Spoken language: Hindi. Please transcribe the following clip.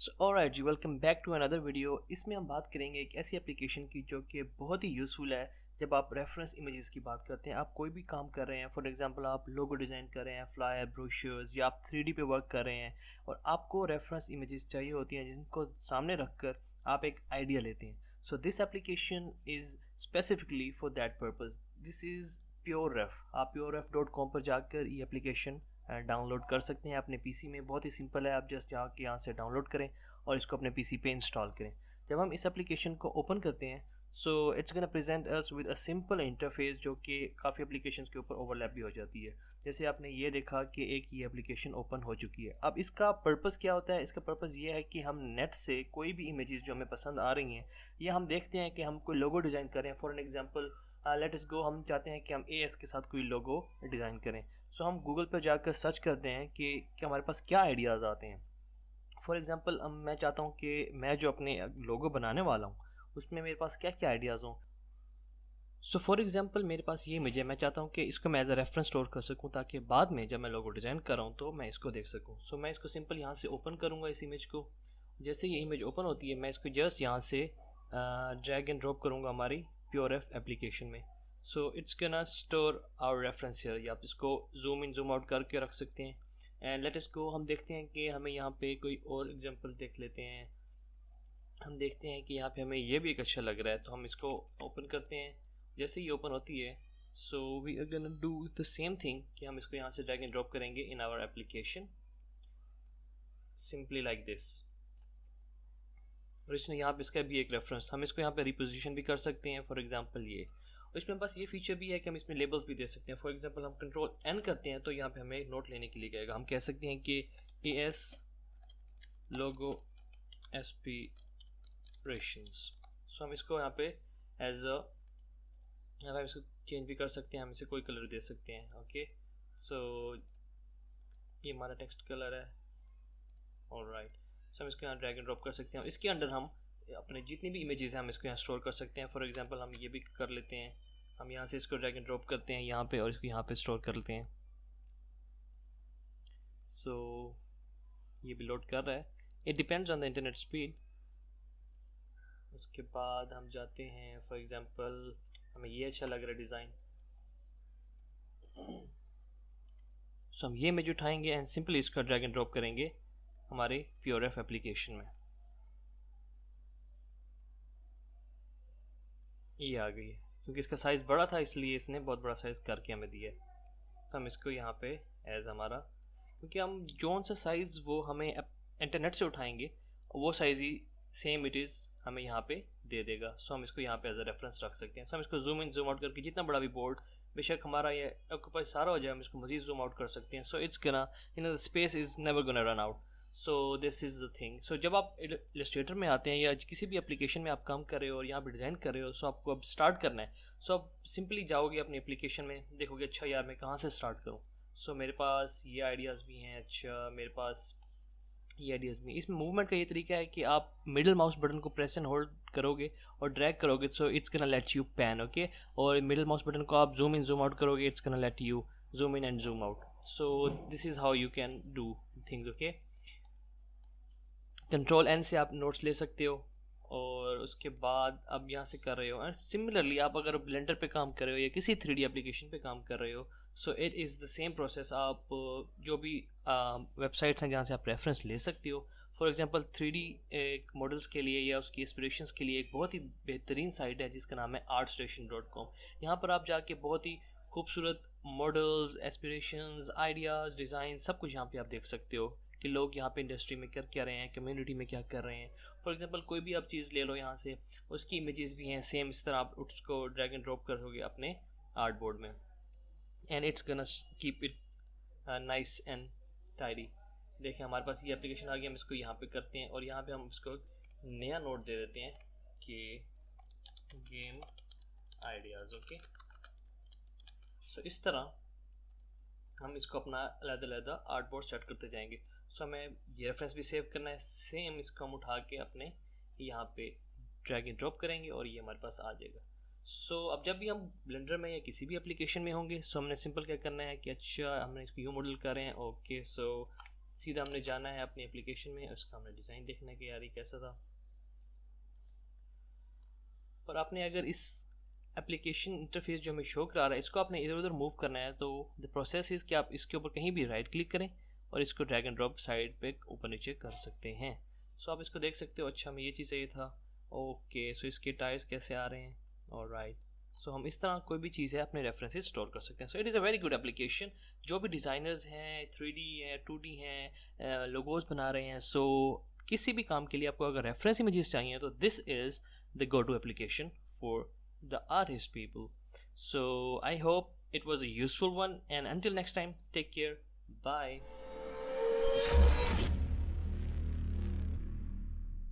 सो आई जी welcome back to another video इसमें हम बात करेंगे एक ऐसी एप्लीकेशन की जो कि बहुत ही यूज़फुल है जब आप रेफरेंस इमेजेस की बात करते हैं आप कोई भी काम कर रहे हैं फॉर एग्जांपल आप लोगो डिज़ाइन कर रहे हैं फ्लायर ब्रोशर्स या आप थ्री पे वर्क कर रहे हैं और आपको रेफरेंस इमेजेस चाहिए होती हैं जिनको सामने रख कर आप एक आइडिया लेते हैं so this application is specifically for that purpose this is PureRef आप प्योर रेफ डॉट कॉम पर जाकर ये एप्लीकेशन डाउनलोड कर सकते हैं अपने पीसी में बहुत ही सिंपल है आप जस्ट जाके यहाँ से डाउनलोड करें और इसको अपने पीसी पे इंस्टॉल करें जब हम इस एप्लीकेशन को ओपन करते हैं so it's gonna present us with a simple interface जो कि काफ़ी एप्लीकेशन के ऊपर ओवरलैप भी हो जाती है जैसे आपने ये देखा कि एक ये एप्लीकेशन ओपन हो चुकी है अब इसका पर्पज़ क्या होता है इसका पर्पज़ ये है कि हम नेट से कोई भी इमेज़ जो हमें पसंद आ रही हैं या हम देखते हैं कि हम कोई लोगो डिज़ाइन करें for an example let's go हम चाहते हैं कि हम ए के साथ कोई लोगो डिज़ाइन करें सो so, हम गूगल पर जाकर सर्च करते हैं कि, कि हमारे पास क्या आइडियाज़ आते हैं फॉर एग्ज़ाम्पल मैं चाहता हूँ कि मैं जो अपने लोगो बनाने वाला हूँ उसमें मेरे पास क्या क्या आइडियाज़ हों सो फॉर एग्ज़ाम्पल मेरे पास ये इमेज है मैं चाहता हूँ कि इसको मैं एज अ रेफरेंस स्टोर कर सकूँ ताकि बाद में जब मैं लोगो डिज़ाइन कर रहा हूँ तो मैं इसको देख सकूँ सो so, मैं इसको सिंपल यहाँ से ओपन करूँगा इस इमेज को जैसे ये इमेज ओपन होती है मैं इसको जस्ट यहाँ से ड्रैग एंड ड्रॉप करूँगा हमारी एफ एप्लीकेशन में so it's a store our reference here या आप इसको जूम इन जूम आउट करके रख सकते हैं एंड लेट इसको हम देखते हैं कि हमें यहाँ पे कोई और एग्जांपल देख लेते हैं हम देखते हैं कि यहाँ पे हमें ये भी एक अच्छा लग रहा है तो हम इसको ओपन करते हैं जैसे ही ओपन होती है so we are gonna do the same thing कि हम इसको यहाँ से ड्रैग एंड ड्रॉप करेंगे in our application simply like this और इसने यहाँ पे इसका भी एक रेफरेंस हम इसको यहाँ पे रिपोजिशन भी कर सकते हैं फॉर एग्जांपल ये और इसमें बस ये फीचर भी है कि हम इसमें लेबल्स भी दे सकते हैं फॉर एग्जांपल हम कंट्रोल एन करते हैं तो यहाँ पे हमें नोट लेने के लिए कहेगा हम कह सकते हैं कि ए एस लोगो एस पी रेशंस सो हम इसको यहाँ पे एज अ हम इसको चेंज भी कर सकते हैं हम इसे कोई कलर दे सकते हैं ओके सो so, ये हमारा टेक्स्ट कलर है और राइट सो हम इसको यहाँ ड्रैग एंड ड्रॉप कर सकते हैं इसके अंडर हम अपने जितनी भी इमेजेस हैं हम इसको यहाँ स्टोर कर सकते हैं फॉर एग्जांपल हम ये भी कर लेते हैं हम यहाँ से इसको ड्रैग एंड ड्रॉप करते हैं यहाँ पे और इसको यहाँ पे स्टोर कर लेते हैं सो so, ये भी लोड कर रहा है it depends on the internet speed उसके बाद हम जाते हैं फॉर एग्ज़ाम्पल हमें ये अच्छा लग रहा है डिज़ाइन सो so, हम ये इमेज उठाएंगे एंड सिंपली इसका ड्रैग एंड ड्रॉप करेंगे हमारे प्योर एफ एप्लीकेशन में ये आ गई है क्योंकि इसका साइज़ बड़ा था इसलिए इसने बहुत बड़ा साइज़ करके हमें दिया है तो हम इसको यहाँ पे एज हमारा क्योंकि हम जोन सा साइज़ वो हमें इंटरनेट से उठाएंगे वो साइज़ ही सेम इट इज़ हमें यहाँ पे दे देगा सो हम इसको यहाँ पे एज अ रेफरेंस रख सकते हैं सो हम इसको जूम इन जूम आउट करके जितना बड़ा भी बोर्ड बेशक हमारा ये ऑक्यूपाई सारा हो जाए हम इसको मजीद जूम आउट कर सकते हैं so it's gonna in the space is never gonna run out so this is the thing so जब आप इलस्ट्रेटर में आते हैं या किसी भी एप्लीकेशन में आप काम कर रहे हो और यहाँ पर डिज़ाइन कर रहे हो सो so आपको अब स्टार्ट करना है सो so आप सिंपली जाओगे अपनी एप्लीकेशन में देखोगे अच्छा यार मैं कहाँ से स्टार्ट करूँ सो so मेरे पास ये आइडियाज़ भी हैं अच्छा मेरे पास ये आइडियाज़ भी इसमें मूवमेंट का ये तरीका है कि आप मिडिल माउस बटन को प्रेस एंड होल्ड करोगे और ड्रैग करोगे so it's gonna let you pan okay और मिडिल माउस बटन को आप जूम इन जूम आउट करोगे it's gonna let you zoom in and zoom out so this is how you can do things okay control N से आप नोट्स ले सकते हो और उसके बाद आप यहाँ से कर रहे हो एंड सिमिलरली आप अगर ब्लेंडर पे काम कर रहे हो या किसी थ्री डी एप्लीकेशन पे काम कर रहे हो so it is the same process आप uh, जो भी वेबसाइट्स uh, हैं जहाँ से आप रेफरेंस ले सकते हो for example three D models के लिए या उसकी इंस्परेशन के लिए एक बहुत ही बेहतरीन साइट है जिसका नाम है आर्ट स्टेशन डॉट कॉम यहाँ पर आप जाके बहुत ही खूबसूरत मॉडल्स एस्परेशन आइडियाज़ डिज़ाइन सब कुछ यहाँ पे आप देख सकते हो कि लोग यहाँ पे इंडस्ट्री में कर क्या रहे हैं कम्युनिटी में क्या कर रहे हैं फॉर एग्जांपल कोई भी आप चीज़ ले लो यहाँ से उसकी इमेजेस भी हैं सेम इस तरह आप उसको ड्रैग एंड ड्रॉप करोगे अपने आर्ट बोर्ड में and it's gonna keep it nice and tidy देखिए हमारे पास ये एप्लीकेशन आ गई हम इसको यहाँ पे करते हैं और यहाँ पर हम इसको नया नोट दे देते हैं कि गेम आइडियाज़ ओके सो इस तरह हम इसको अपना अलग अलग आर्ट बोर्ड सेट करते जाएंगे सो हमें ये रेफरेंस भी सेव करना है सेम इसको हम उठा के अपने यहाँ पे ड्रैग एंड ड्रॉप करेंगे और ये हमारे पास आ जाएगा सो so, अब जब भी हम ब्लेंडर में या किसी भी एप्लीकेशन में होंगे सो so हमने सिंपल क्या करना है कि अच्छा हमने इसको यू मॉडल कर रहे हैं ओके सो सीधा हमने जाना है अपनी एप्लीकेशन में उसका हमने डिज़ाइन देखना है कि यार ये कैसा था और आपने अगर इस एप्लीकेशन इंटरफेस जो हमें शो करा रहा है इसको आपने इधर उधर मूव करना है तो द प्रोसेस इज़ कि आप इसके ऊपर कहीं भी राइट क्लिक करें और इसको ड्रैग एंड ड्रॉप साइड पे ऊपर नीचे कर सकते हैं सो so, आप इसको देख सकते हो अच्छा हमें ये चीज़ चाहिए था ओके सो so, इसके टायर्स कैसे आ रहे हैं और राइट सो हम इस तरह कोई भी चीज़ है अपने रेफरेंसेज स्टोर कर सकते हैं so it is a very good application जो भी डिज़ाइनर्स हैं थ्री डी हैं टू डी हैं लोगोज बना रहे हैं सो so, किसी भी काम के लिए आपको अगर रेफरेंस इमेजेस चाहिए तो this is the go to application for the artist people. So I hope it was a useful one, and until next time, take care. Bye.